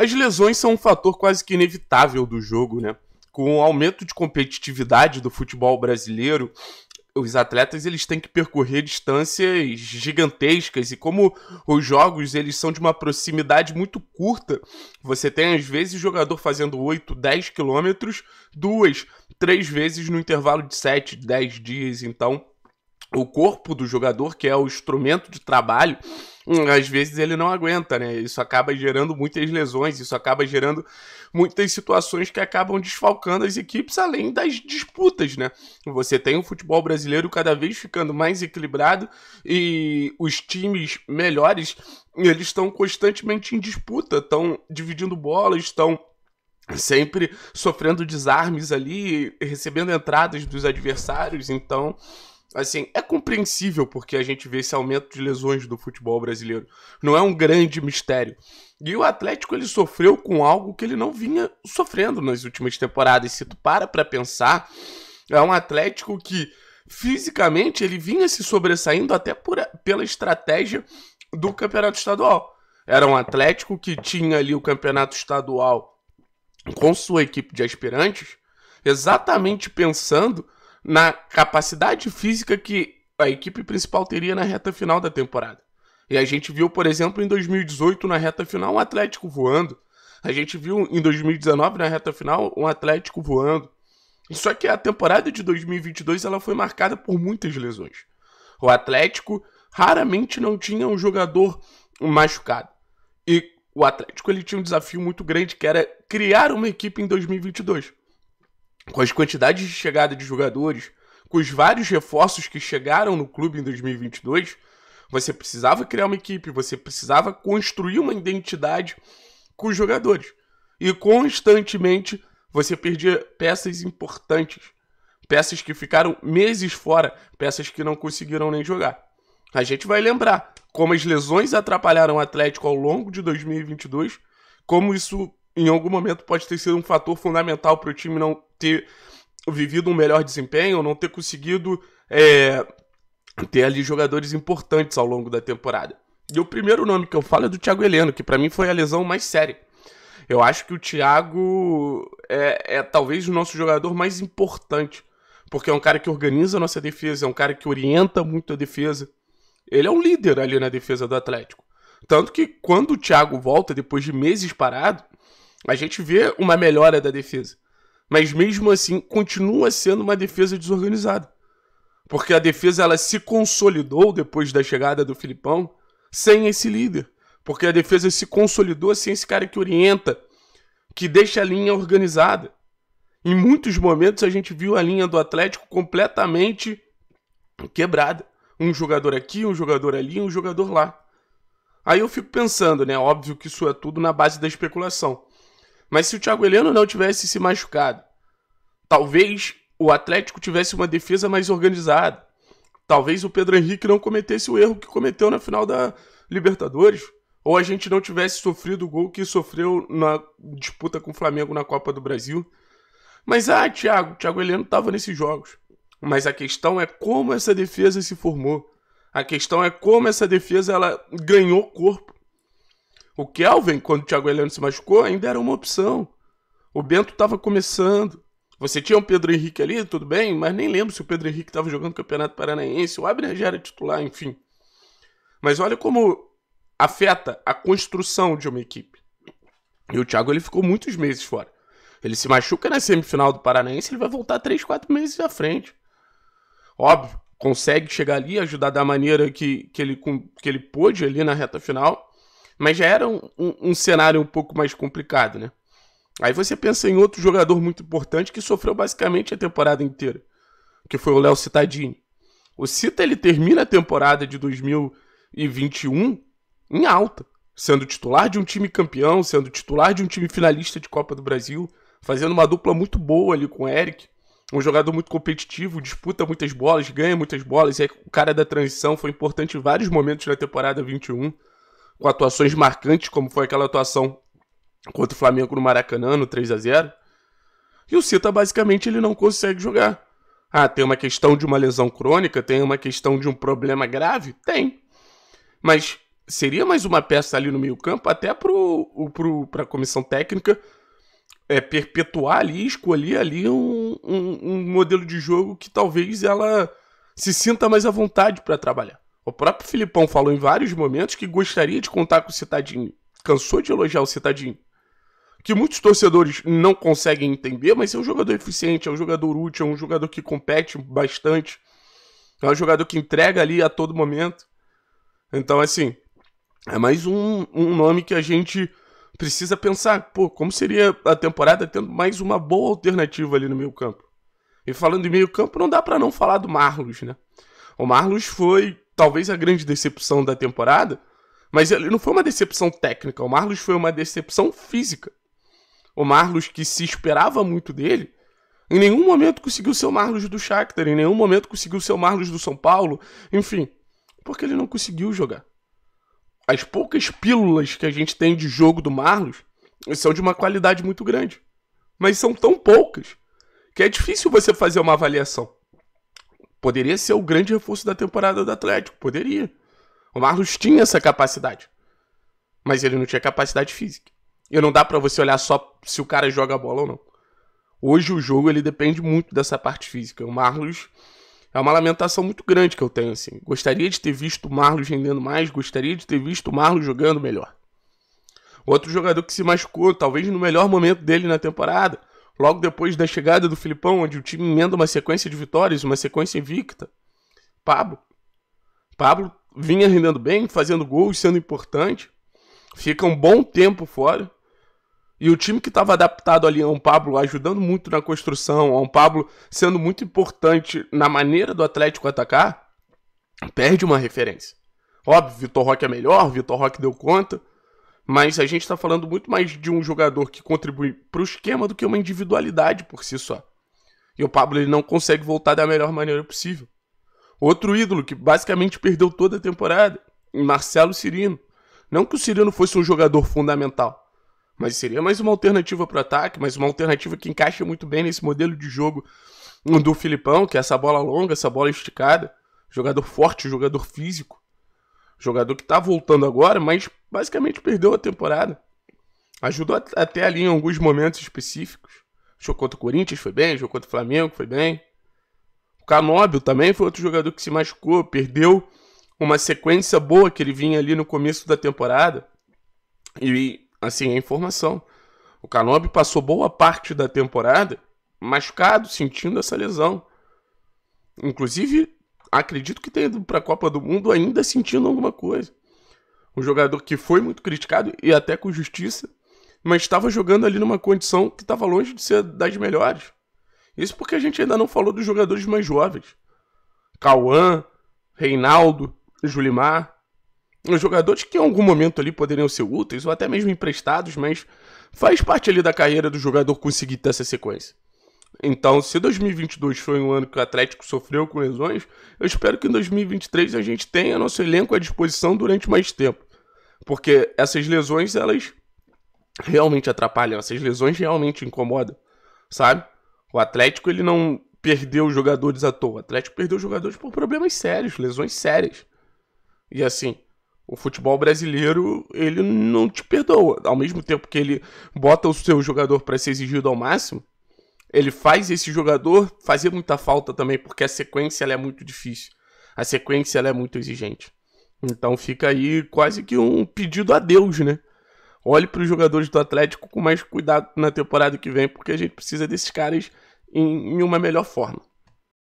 As lesões são um fator quase que inevitável do jogo, né? Com o aumento de competitividade do futebol brasileiro, os atletas eles têm que percorrer distâncias gigantescas e como os jogos eles são de uma proximidade muito curta, você tem às vezes jogador fazendo 8, 10 quilômetros duas, três vezes no intervalo de 7, 10 dias, então o corpo do jogador, que é o instrumento de trabalho, hum, às vezes ele não aguenta, né? Isso acaba gerando muitas lesões, isso acaba gerando muitas situações que acabam desfalcando as equipes, além das disputas, né? Você tem o futebol brasileiro cada vez ficando mais equilibrado e os times melhores, eles estão constantemente em disputa, estão dividindo bola, estão sempre sofrendo desarmes ali, recebendo entradas dos adversários, então assim, é compreensível porque a gente vê esse aumento de lesões do futebol brasileiro. Não é um grande mistério. E o Atlético ele sofreu com algo que ele não vinha sofrendo nas últimas temporadas. Se tu para para pensar, é um Atlético que fisicamente ele vinha se sobressaindo até por, pela estratégia do campeonato estadual. Era um Atlético que tinha ali o campeonato estadual com sua equipe de aspirantes, exatamente pensando na capacidade física que a equipe principal teria na reta final da temporada. E a gente viu, por exemplo, em 2018, na reta final, um Atlético voando. A gente viu em 2019, na reta final, um Atlético voando. Só que a temporada de 2022 ela foi marcada por muitas lesões. O Atlético raramente não tinha um jogador machucado. E o Atlético ele tinha um desafio muito grande que era criar uma equipe em 2022 com as quantidades de chegada de jogadores, com os vários reforços que chegaram no clube em 2022, você precisava criar uma equipe, você precisava construir uma identidade com os jogadores. E constantemente você perdia peças importantes, peças que ficaram meses fora, peças que não conseguiram nem jogar. A gente vai lembrar como as lesões atrapalharam o Atlético ao longo de 2022, como isso em algum momento pode ter sido um fator fundamental para o time não ter vivido um melhor desempenho, não ter conseguido é, ter ali jogadores importantes ao longo da temporada. E o primeiro nome que eu falo é do Thiago Heleno, que para mim foi a lesão mais séria. Eu acho que o Thiago é, é talvez o nosso jogador mais importante, porque é um cara que organiza a nossa defesa, é um cara que orienta muito a defesa. Ele é um líder ali na defesa do Atlético. Tanto que quando o Thiago volta, depois de meses parado, a gente vê uma melhora da defesa. Mas mesmo assim, continua sendo uma defesa desorganizada. Porque a defesa ela se consolidou depois da chegada do Filipão sem esse líder. Porque a defesa se consolidou sem esse cara que orienta, que deixa a linha organizada. Em muitos momentos a gente viu a linha do Atlético completamente quebrada. Um jogador aqui, um jogador ali, um jogador lá. Aí eu fico pensando, né? Óbvio que isso é tudo na base da especulação. Mas se o Thiago Heleno não tivesse se machucado, talvez o Atlético tivesse uma defesa mais organizada. Talvez o Pedro Henrique não cometesse o erro que cometeu na final da Libertadores. Ou a gente não tivesse sofrido o gol que sofreu na disputa com o Flamengo na Copa do Brasil. Mas, ah, Thiago, Thiago Heleno estava nesses jogos. Mas a questão é como essa defesa se formou. A questão é como essa defesa ela ganhou corpo o Kelvin, quando o Thiago Heleno se machucou, ainda era uma opção. O Bento estava começando. Você tinha o Pedro Henrique ali, tudo bem, mas nem lembro se o Pedro Henrique estava jogando Campeonato Paranaense, o Abner já era titular, enfim. Mas olha como afeta a construção de uma equipe. E o Thiago ele ficou muitos meses fora. Ele se machuca na semifinal do Paranaense, ele vai voltar 3, 4 meses à frente. Óbvio, consegue chegar ali, ajudar da maneira que, que, ele, que ele pôde ali na reta final. Mas já era um, um, um cenário um pouco mais complicado, né? Aí você pensa em outro jogador muito importante que sofreu basicamente a temporada inteira, que foi o Léo Cittadini. O Cita ele termina a temporada de 2021 em alta, sendo titular de um time campeão, sendo titular de um time finalista de Copa do Brasil, fazendo uma dupla muito boa ali com o Eric, um jogador muito competitivo, disputa muitas bolas, ganha muitas bolas, é o cara da transição foi importante em vários momentos na temporada 21 com atuações marcantes, como foi aquela atuação contra o Flamengo no Maracanã, no 3 a 0 E o Cita, basicamente, ele não consegue jogar. Ah, tem uma questão de uma lesão crônica, tem uma questão de um problema grave? Tem. Mas seria mais uma peça ali no meio-campo, até para pro, pro, a comissão técnica é, perpetuar ali, escolher ali um, um, um modelo de jogo que talvez ela se sinta mais à vontade para trabalhar. O próprio Filipão falou em vários momentos que gostaria de contar com o Citadinho. Cansou de elogiar o Citadinho. Que muitos torcedores não conseguem entender, mas é um jogador eficiente, é um jogador útil, é um jogador que compete bastante. É um jogador que entrega ali a todo momento. Então, assim, é mais um, um nome que a gente precisa pensar. Pô, como seria a temporada tendo mais uma boa alternativa ali no meio campo? E falando em meio campo, não dá para não falar do Marlos, né? O Marlos foi talvez a grande decepção da temporada, mas ele não foi uma decepção técnica. O Marlos foi uma decepção física. O Marlos, que se esperava muito dele, em nenhum momento conseguiu ser o Marlos do Shakhtar, em nenhum momento conseguiu ser o Marlos do São Paulo, enfim, porque ele não conseguiu jogar. As poucas pílulas que a gente tem de jogo do Marlos são de uma qualidade muito grande, mas são tão poucas que é difícil você fazer uma avaliação. Poderia ser o grande reforço da temporada do Atlético, poderia. O Marlos tinha essa capacidade, mas ele não tinha capacidade física. E não dá para você olhar só se o cara joga a bola ou não. Hoje o jogo ele depende muito dessa parte física. O Marlos é uma lamentação muito grande que eu tenho assim. Gostaria de ter visto o Marlos rendendo mais, gostaria de ter visto o Marlos jogando melhor. Outro jogador que se machucou, talvez no melhor momento dele na temporada, logo depois da chegada do Filipão, onde o time emenda uma sequência de vitórias, uma sequência invicta. Pablo. Pablo vinha rendendo bem, fazendo gols, sendo importante. Fica um bom tempo fora. E o time que estava adaptado ali a um Pablo ajudando muito na construção, a um Pablo sendo muito importante na maneira do Atlético atacar, perde uma referência. Óbvio, Vitor Roque é melhor, Vitor Roque deu conta, mas a gente está falando muito mais de um jogador que contribui para o esquema do que uma individualidade por si só. E o Pablo ele não consegue voltar da melhor maneira possível. Outro ídolo que basicamente perdeu toda a temporada, Marcelo Cirino. Não que o Cirino fosse um jogador fundamental, mas seria mais uma alternativa para o ataque, mais uma alternativa que encaixa muito bem nesse modelo de jogo do Filipão, que é essa bola longa, essa bola esticada, jogador forte, jogador físico. Jogador que tá voltando agora, mas basicamente perdeu a temporada. Ajudou até ali em alguns momentos específicos. Jogou contra o Corinthians, foi bem. Jogou contra o Flamengo, foi bem. O Canóbio também foi outro jogador que se machucou, perdeu uma sequência boa que ele vinha ali no começo da temporada. E, assim, é informação. O Canóbio passou boa parte da temporada machucado, sentindo essa lesão. Inclusive, acredito que tenha ido para a Copa do Mundo ainda sentindo alguma coisa. Um jogador que foi muito criticado e até com justiça, mas estava jogando ali numa condição que estava longe de ser das melhores. Isso porque a gente ainda não falou dos jogadores mais jovens. Cauã, Reinaldo, Julimar. Os jogadores que em algum momento ali poderiam ser úteis ou até mesmo emprestados, mas faz parte ali da carreira do jogador conseguir ter essa sequência. Então, se 2022 foi um ano que o Atlético sofreu com lesões, eu espero que em 2023 a gente tenha nosso elenco à disposição durante mais tempo. Porque essas lesões, elas realmente atrapalham, essas lesões realmente incomodam, sabe? O Atlético, ele não perdeu os jogadores à toa. O Atlético perdeu os jogadores por problemas sérios, lesões sérias. E assim, o futebol brasileiro, ele não te perdoa. Ao mesmo tempo que ele bota o seu jogador para ser exigido ao máximo, ele faz esse jogador fazer muita falta também, porque a sequência é muito difícil. A sequência é muito exigente. Então fica aí quase que um pedido a Deus, né? Olhe para os jogadores do Atlético com mais cuidado na temporada que vem, porque a gente precisa desses caras em, em uma melhor forma.